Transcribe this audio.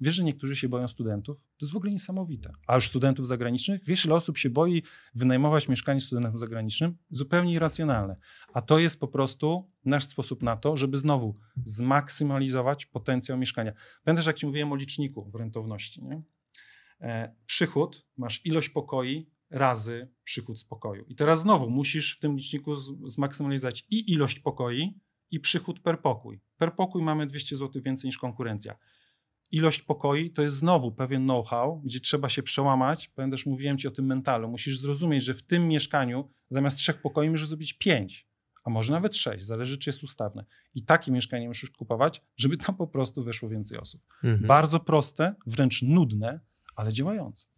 Wiesz, że niektórzy się boją studentów? To jest w ogóle niesamowite. A już studentów zagranicznych? Wiesz, ile osób się boi wynajmować mieszkanie studentom zagranicznym? Zupełnie irracjonalne. A to jest po prostu nasz sposób na to, żeby znowu zmaksymalizować potencjał mieszkania. Pamiętasz, jak ci mówiłem o liczniku w rentowności, nie? E, przychód, masz ilość pokoi razy przychód z pokoju. I teraz znowu musisz w tym liczniku zmaksymalizować i ilość pokoi, i przychód per pokój. Per pokój mamy 200 zł więcej niż konkurencja ilość pokoi to jest znowu pewien know-how, gdzie trzeba się przełamać. Powiem też, mówiłem ci o tym mentalu. Musisz zrozumieć, że w tym mieszkaniu zamiast trzech pokoi możesz zrobić pięć, a może nawet sześć, zależy czy jest ustawne. I takie mieszkanie musisz kupować, żeby tam po prostu weszło więcej osób. Mhm. Bardzo proste, wręcz nudne, ale działające.